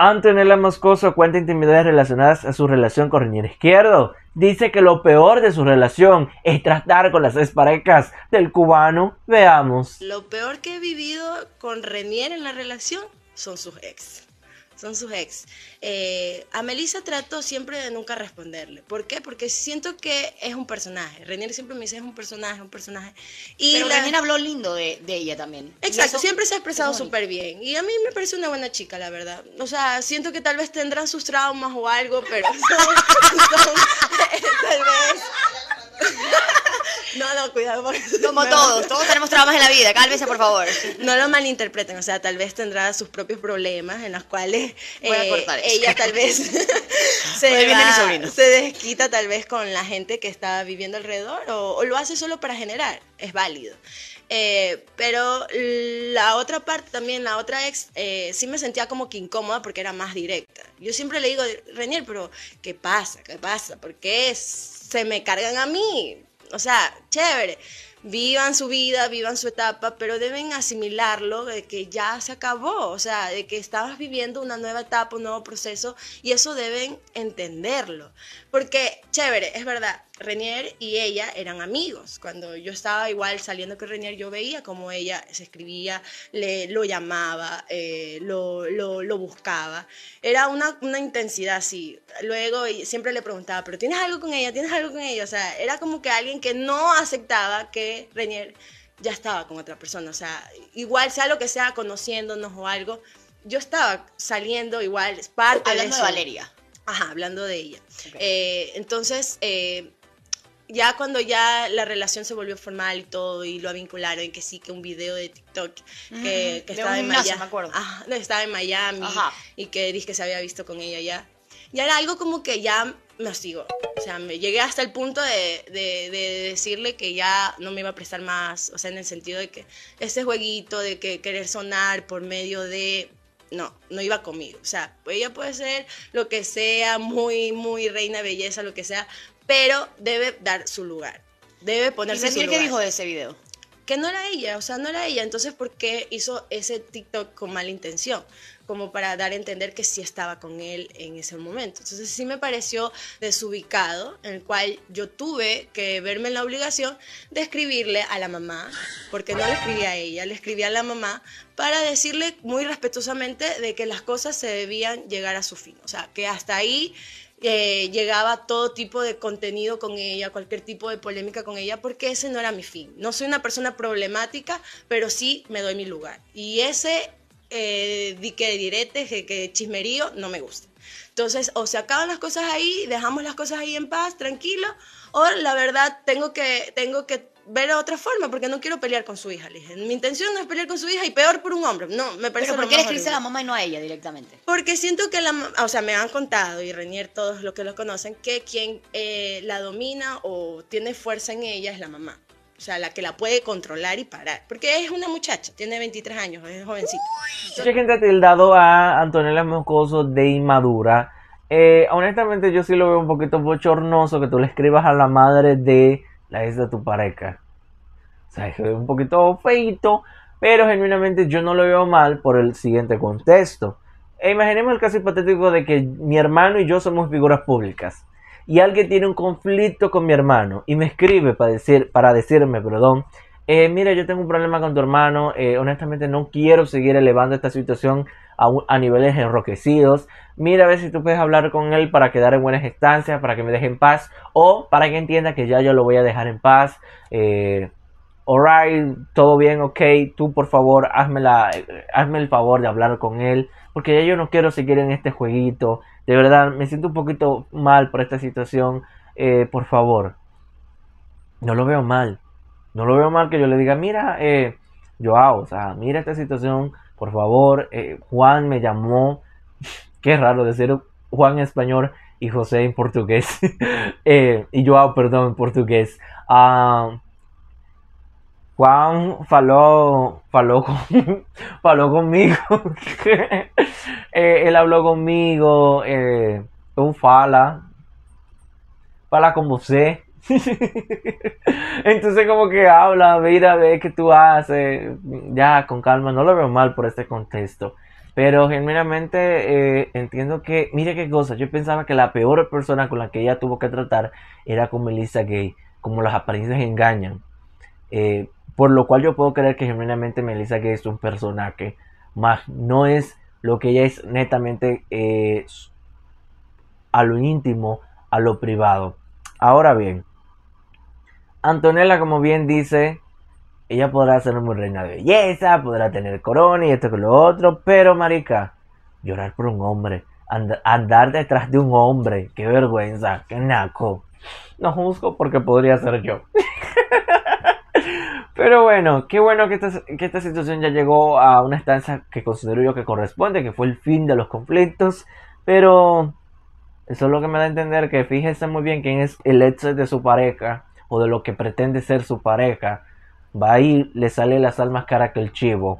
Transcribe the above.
Antonella Moscoso cuenta intimidades relacionadas a su relación con Renier Izquierdo. Dice que lo peor de su relación es tratar con las esparecas del cubano. Veamos. Lo peor que he vivido con Renier en la relación son sus ex son sus ex. Eh, a Melissa trato siempre de nunca responderle. ¿Por qué? Porque siento que es un personaje. Renier siempre me dice es un personaje, un personaje. Y Pero Renier habló lindo de, ella también. Exacto, siempre se ha expresado súper bien. Y a mí me parece una buena chica, la verdad. O sea, siento que tal vez tendrán sus traumas o algo, pero tal vez cuidado. Como todos, todos tenemos traumas en la vida, cálmese por favor. No lo malinterpreten, o sea, tal vez tendrá sus propios problemas en los cuales eh, ella tal vez se, desquita tal vez con la gente que está viviendo alrededor o, lo hace solo para generar, es válido. Eh, pero la otra parte también, la otra ex, eh, sí me sentía como que incómoda porque era más directa. Yo siempre le digo, Renier, pero ¿qué pasa? ¿Qué pasa? ¿Por qué se me cargan a mí? O sea, chévere vivan su vida, vivan su etapa, pero deben asimilarlo de que ya se acabó, o sea, de que estabas viviendo una nueva etapa, un nuevo proceso, y eso deben entenderlo. Porque, chévere, es verdad, Renier y ella eran amigos. Cuando yo estaba igual saliendo con Renier, yo veía como ella se escribía, le, lo llamaba, eh, lo, buscaba. Era una, intensidad así. Luego siempre le preguntaba, pero ¿tienes algo con ella? ¿Tienes algo con ella? O sea, era como que alguien que no aceptaba que Renier ya estaba con otra persona, o sea, igual sea lo que sea, conociéndonos o algo, yo estaba saliendo igual, es parte de, la Valeria. Ajá, hablando de ella. Eh, entonces, eh, ya cuando ya la relación se volvió formal y todo, y lo vincularon, que sí, que un video de TikTok, que, estaba, en Miami, no, estaba en Miami, y que dije que se había visto con ella ya. Y era algo como que ya me sigo. O sea, me llegué hasta el punto de, decirle que ya no me iba a prestar más. O sea, en el sentido de que ese jueguito de que querer sonar por medio de... No, no iba conmigo. O sea, ella puede ser lo que sea, muy, muy reina belleza, lo que sea, pero debe dar su lugar. Debe ponerse su lugar. qué dijo de ese video? que no era ella, o sea, no era ella. Entonces, ¿por qué hizo ese TikTok con mala intención? Como para dar a entender que sí estaba con él en ese momento. Entonces, sí me pareció desubicado, en el cual yo tuve que verme en la obligación de escribirle a la mamá, porque no le escribí a ella, le escribí a la mamá para decirle muy respetuosamente de que las cosas se debían llegar a su fin. O sea, que hasta ahí llegaba todo tipo de contenido con ella, cualquier tipo de polémica con ella, porque ese no era mi fin. No soy una persona problemática, pero sí me doy mi lugar. Y ese eh, Dique de que direte, que, chismerío, no me gusta. Entonces, o se acaban las cosas ahí, dejamos las cosas ahí en paz, tranquilo, o la verdad tengo que, tengo que ver otra forma, porque no quiero pelear con su hija, le Mi intención no es pelear con su hija y peor por un hombre. No, me parece ¿Pero por qué le a la mamá y no a ella directamente? Porque siento que la o sea, me han contado y Renier todos los que los conocen que quien eh, la domina o tiene fuerza en ella es la mamá. O sea, la que la puede controlar y parar. Porque es una muchacha, tiene 23 años, es jovencita. Mucha gente ha tildado a Antonella Moscoso de inmadura. Eh, honestamente, yo sí lo veo un poquito bochornoso que tú le escribas a la madre de la es de tu pareja. O sea, es un poquito feito, pero genuinamente yo no lo veo mal por el siguiente contexto. E imaginemos el caso hipotético de que mi hermano y yo somos figuras públicas y alguien tiene un conflicto con mi hermano y me escribe para, decir, para decirme, perdón, eh, mira, yo tengo un problema con tu hermano, eh, honestamente no quiero seguir elevando esta situación a, niveles enroquecidos, mira a ver si tú puedes hablar con él para quedar en buenas estancias, para que me deje en paz o para que entienda que ya yo lo voy a dejar en paz. Eh, Alright, todo bien, ok, tú por favor hazme el favor de hablar con él, porque ya yo no quiero seguir en este jueguito, de verdad me siento un poquito mal por esta situación, eh, por favor, no lo veo mal, no lo veo mal que yo le diga, mira, eh, Joao, o sea, mira esta situación, por favor, eh, Juan me llamó, qué raro decir Juan en español y José en portugués, eh, y Joao, perdón, en portugués. Ah, Juan faló, faló, conmigo, él habló conmigo, un fala, fala con Entonces como que habla, mira, ve que tú haces, ya con calma, no lo veo mal por este contexto. Pero genuinamente eh, entiendo que, mire qué cosa, yo pensaba que la peor persona con la que ella tuvo que tratar era con Melissa Gay, como las apariencias engañan. Eh, por lo cual yo puedo creer que genuinamente Melissa Gay es un personaje, más no es lo que ella es netamente eh, a lo íntimo, a lo privado. Ahora bien, Antonella, como bien dice, ella podrá ser muy reina de belleza, podrá tener corona y esto que lo otro, pero marica, llorar por un hombre, andar detrás de un hombre, qué vergüenza, qué naco. No juzgo porque podría ser yo. Pero bueno, qué bueno que esta, situación ya llegó a una estancia que considero yo que corresponde, que fue el fin de los conflictos. Pero eso es lo que me da a entender que fíjese muy bien quién es el ex de su pareja o de lo que pretende ser su pareja. Va a le sale las almas cara que el chivo.